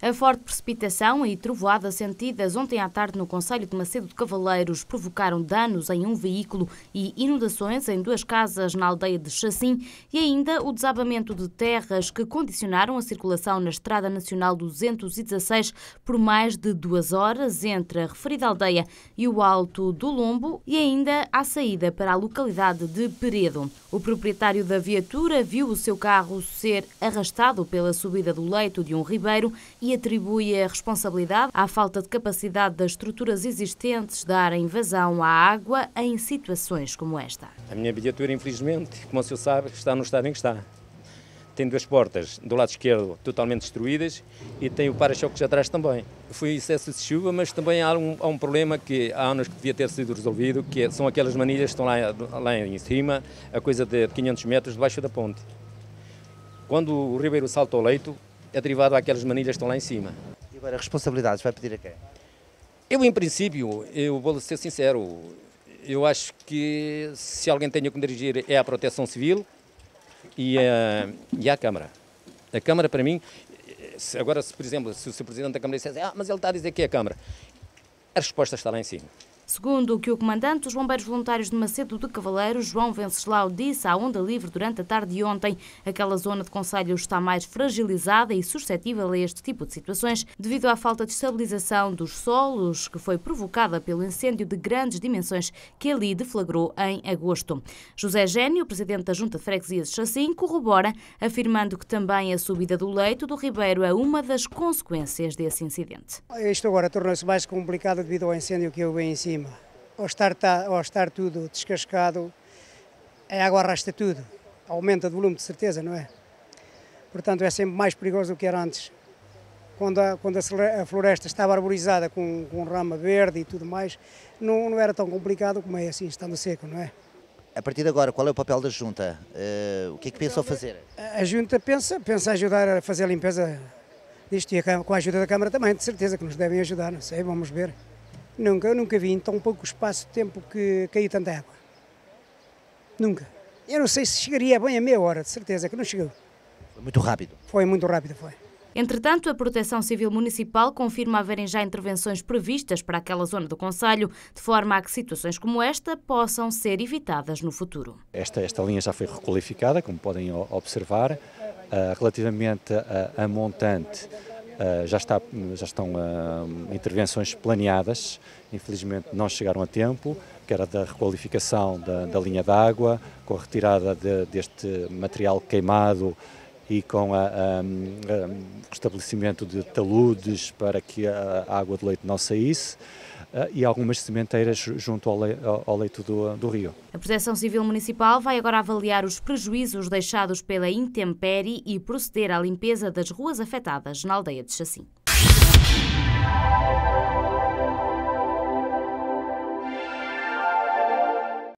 A forte precipitação e trovoada sentidas ontem à tarde no Conselho de Macedo de Cavaleiros provocaram danos em um veículo e inundações em duas casas na aldeia de Chassim e ainda o desabamento de terras que condicionaram a circulação na Estrada Nacional 216 por mais de duas horas entre a referida aldeia e o Alto do Lombo e ainda à saída para a localidade de Peredo. O proprietário da viatura viu o seu carro ser arrastado pela subida do leito de um ribeiro e e atribui a responsabilidade à falta de capacidade das estruturas existentes dar invasão à água em situações como esta. A minha bilheteira, infelizmente, como o senhor sabe, está no estado em que está. Tem duas portas, do lado esquerdo totalmente destruídas e tem o para-choques atrás também. Foi excesso de chuva, mas também há um, há um, problema que há anos que devia ter sido resolvido, que é, são aquelas manilhas que estão lá, lá em cima, a coisa de 500 metros debaixo da ponte. Quando o Ribeiro salta ao leito, é derivado àquelas manilhas que estão lá em cima. E agora, responsabilidades, vai pedir a quem? Eu, em princípio, eu vou ser sincero, eu acho que se alguém tem que me dirigir é à Proteção Civil e, a, e à Câmara. A Câmara, para mim, agora, se, por exemplo, se o Presidente da Câmara dissesse, ah, mas ele está a dizer que é a Câmara, a resposta está lá em cima. Segundo o que o comandante dos Bombeiros Voluntários de Macedo de Cavaleiro, João Venceslau, disse à Onda Livre durante a tarde de ontem, aquela zona de Conselho está mais fragilizada e suscetível a este tipo de situações devido à falta de estabilização dos solos que foi provocada pelo incêndio de grandes dimensões que ali deflagrou em agosto. José Gênio, presidente da Junta de Freguesia de Chacim, corrobora, afirmando que também a subida do leito do Ribeiro é uma das consequências desse incidente. Isto agora tornou-se mais complicado devido ao incêndio que houve em cima cima. Ao estar, ao estar tudo descascado, a é água arrasta tudo. Aumenta de volume, de certeza, não é? Portanto, é sempre mais perigoso do que era antes. Quando a, quando a floresta estava arborizada com, com rama verde e tudo mais, não, não era tão complicado como é assim, estando seco, não é? A partir de agora, qual é o papel da Junta? Uh, o que é que pensou fazer? A Junta pensa, pensa ajudar a fazer a limpeza disto e a, com a ajuda da Câmara também, de certeza que nos devem ajudar, não sei, vamos ver. Nunca, eu nunca vi em tão pouco espaço de tempo que caiu tanta água. Nunca. Eu não sei se chegaria bem a meia hora, de certeza que não chegou. Foi muito rápido. Foi muito rápido, foi. Entretanto, a Proteção Civil Municipal confirma haverem já intervenções previstas para aquela zona do Conselho, de forma a que situações como esta possam ser evitadas no futuro. Esta, esta linha já foi requalificada, como podem observar. Ah, relativamente a, a montante, ah, já, está, já estão ah, intervenções planeadas, infelizmente não chegaram a tempo, que era da requalificação da, da linha d'água, com a retirada de, deste material queimado e com o estabelecimento de taludes para que a água de leite não saísse. Ah, e algumas sementeiras junto ao, leito do, ah, do rio. A Proteção Civil Municipal vai agora avaliar os prejuízos deixados pela intempérie e proceder à limpeza das ruas afetadas na aldeia de Chacim.